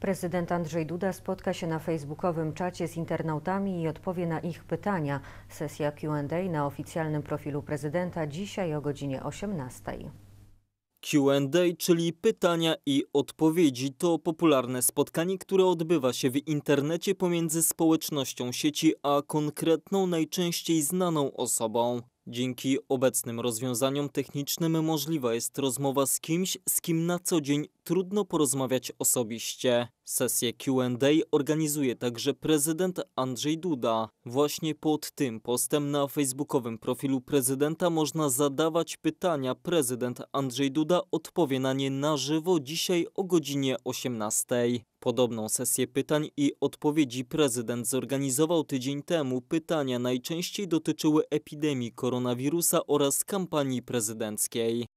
Prezydent Andrzej Duda spotka się na facebookowym czacie z internautami i odpowie na ich pytania. Sesja QA na oficjalnym profilu prezydenta dzisiaj o godzinie 18. QA, czyli pytania i odpowiedzi, to popularne spotkanie, które odbywa się w internecie pomiędzy społecznością sieci a konkretną, najczęściej znaną osobą. Dzięki obecnym rozwiązaniom technicznym możliwa jest rozmowa z kimś, z kim na co dzień trudno porozmawiać osobiście. Sesję QA organizuje także prezydent Andrzej Duda. Właśnie pod tym postem na facebookowym profilu prezydenta można zadawać pytania. Prezydent Andrzej Duda odpowie na nie na żywo dzisiaj o godzinie 18:00. Podobną sesję pytań i odpowiedzi prezydent zorganizował tydzień temu. Pytania najczęściej dotyczyły epidemii koronawirusa oraz kampanii prezydenckiej.